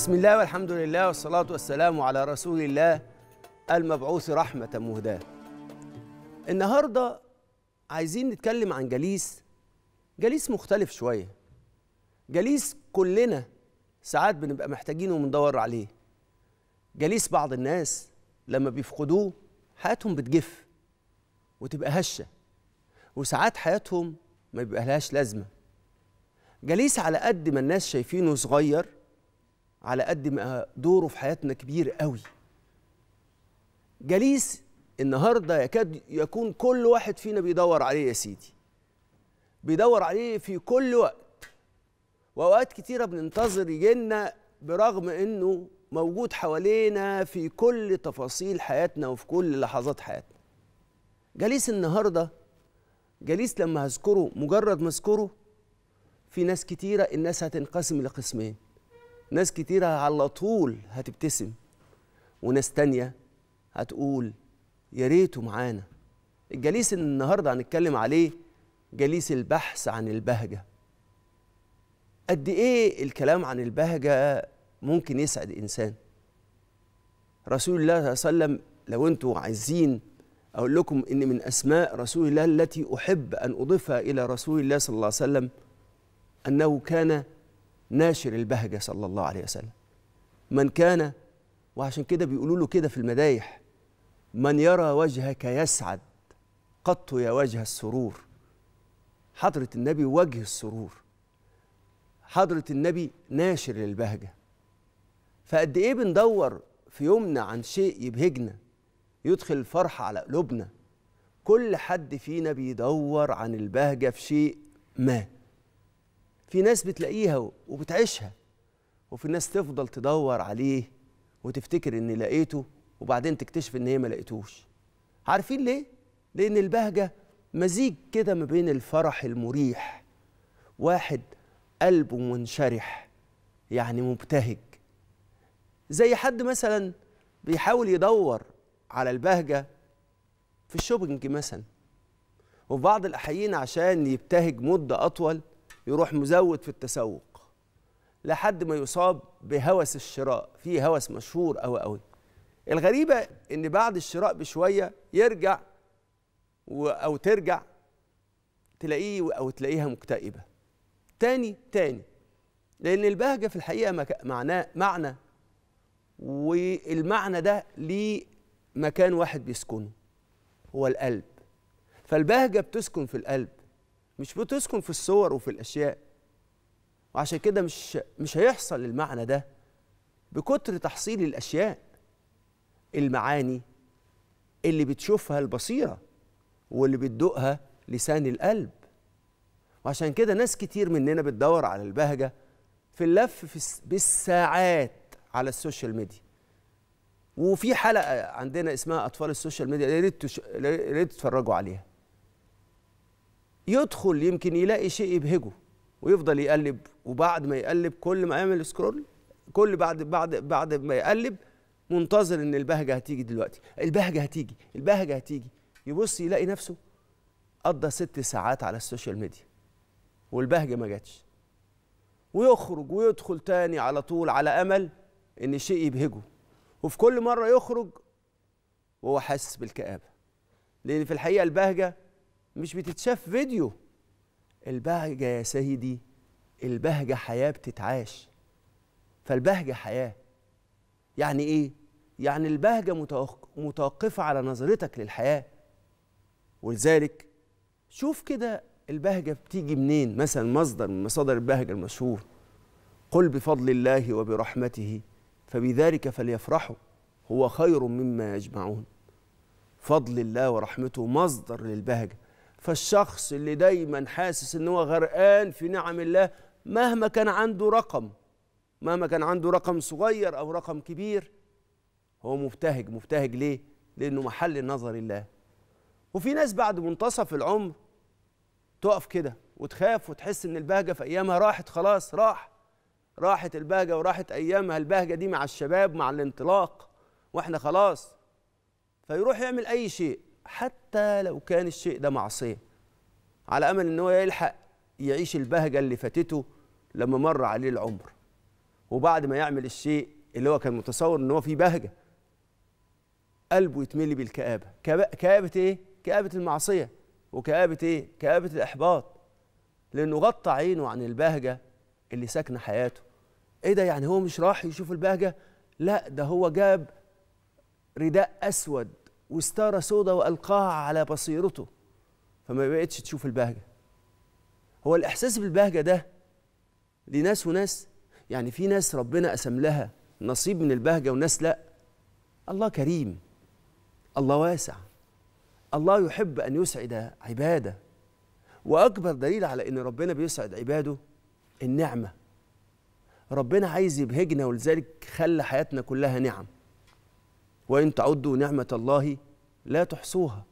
بسم الله والحمد لله والصلاة والسلام على رسول الله المبعوث رحمة مهداة النهاردة عايزين نتكلم عن جليس جليس مختلف شوية جليس كلنا ساعات بنبقى محتاجينه وبندور عليه جليس بعض الناس لما بيفقدوه حياتهم بتجف وتبقى هشة وساعات حياتهم ما بيبقى لهاش لازمة جليس على قد ما الناس شايفينه صغير على قد ما دوره في حياتنا كبير قوي جليس النهارده يكاد يكون كل واحد فينا بيدور عليه يا سيدي بيدور عليه في كل وقت واوقات كتيره بننتظر يجينا برغم انه موجود حوالينا في كل تفاصيل حياتنا وفي كل لحظات حياتنا جليس النهارده جليس لما هذكره مجرد ما اذكره في ناس كتيره الناس هتنقسم لقسمين ناس كتيرة على طول هتبتسم وناس تانية هتقول يا ريته معانا الجليس النهاردة هنتكلم عليه جليس البحث عن البهجة قد إيه الكلام عن البهجة ممكن يسعد إنسان رسول الله صلى الله عليه وسلم لو أنتوا عايزين أقول لكم إن من أسماء رسول الله التي أحب أن أضيفها إلى رسول الله صلى الله عليه وسلم أنه كان ناشر البهجة صلى الله عليه وسلم من كان وعشان كده بيقولوا له كده في المدايح من يرى وجهك يسعد قط يا وجه السرور حضرة النبي وجه السرور حضرة النبي ناشر للبهجة فقد إيه بندور في يومنا عن شيء يبهجنا يدخل الفرحة على قلوبنا كل حد فينا بيدور عن البهجة في شيء ما في ناس بتلاقيها وبتعيشها وفي ناس تفضل تدور عليه وتفتكر ان لقيته وبعدين تكتشف ان هي ما لقيتوش عارفين ليه لان البهجه مزيج كده ما بين الفرح المريح واحد قلبه منشرح يعني مبتهج زي حد مثلا بيحاول يدور على البهجه في الشوبنج مثلا وفي بعض الاحيان عشان يبتهج مده اطول يروح مزود في التسوق لحد ما يصاب بهوس الشراء في هوس مشهور قوي قوي الغريبه ان بعد الشراء بشويه يرجع و او ترجع تلاقيه او تلاقيها مكتئبه تاني تاني لان البهجه في الحقيقه معناه معنى والمعنى ده ليه مكان واحد بيسكنه هو القلب فالبهجه بتسكن في القلب مش بتسكن في الصور وفي الاشياء وعشان كده مش مش هيحصل المعنى ده بكتر تحصيل الاشياء المعاني اللي بتشوفها البصيره واللي بتدوقها لسان القلب وعشان كده ناس كتير مننا بتدور على البهجه في اللف في بالساعات على السوشيال ميديا وفي حلقه عندنا اسمها اطفال السوشيال ميديا يا ريت ريت تتفرجوا عليها يدخل يمكن يلاقي شيء يبهجه ويفضل يقلب وبعد ما يقلب كل ما يعمل سكرول كل بعد بعد بعد ما يقلب منتظر ان البهجه هتيجي دلوقتي البهجه هتيجي البهجه هتيجي يبص يلاقي نفسه قضى ست ساعات على السوشيال ميديا والبهجه ما جاتش ويخرج ويدخل تاني على طول على امل ان شيء يبهجه وفي كل مره يخرج وهو حاسس بالكآبه لان في الحقيقه البهجه مش بتتشاف فيديو البهجة يا سيدي البهجة حياة بتتعاش فالبهجة حياة يعني إيه؟ يعني البهجة متوقفة على نظرتك للحياة ولذلك شوف كده البهجة بتيجي منين مثلا مصدر من مصادر البهجة المشهور قل بفضل الله وبرحمته فبذلك فليفرحوا هو خير مما يجمعون فضل الله ورحمته مصدر للبهجه فالشخص اللي دايما حاسس ان هو غرقان في نعم الله مهما كان عنده رقم مهما كان عنده رقم صغير او رقم كبير هو مبتهج مبتهج ليه لانه محل نظر الله وفي ناس بعد منتصف العمر تقف كده وتخاف وتحس ان البهجه في ايامها راحت خلاص راح راحت البهجه وراحت ايامها البهجه دي مع الشباب مع الانطلاق واحنا خلاص فيروح يعمل اي شيء حتى لو كان الشيء ده معصيه على امل ان هو يلحق يعيش البهجه اللي فاتته لما مر عليه العمر وبعد ما يعمل الشيء اللي هو كان متصور ان هو فيه بهجه قلبه يتملي بالكآبه كآبه ايه كآبه المعصيه وكآبه ايه كآبه الاحباط لانه غطى عينه عن البهجه اللي ساكنه حياته ايه ده يعني هو مش راح يشوف البهجه لا ده هو جاب رداء اسود وستارة سوداء وألقاها على بصيرته فما بقتش تشوف البهجة هو الإحساس بالبهجة ده لناس وناس يعني في ناس ربنا قسم لها نصيب من البهجة وناس لأ الله كريم الله واسع الله يحب أن يسعد عباده وأكبر دليل على إن ربنا بيسعد عباده النعمة ربنا عايز يبهجنا ولذلك خلى حياتنا كلها نعم وإن تعدوا نعمة الله لا تحصوها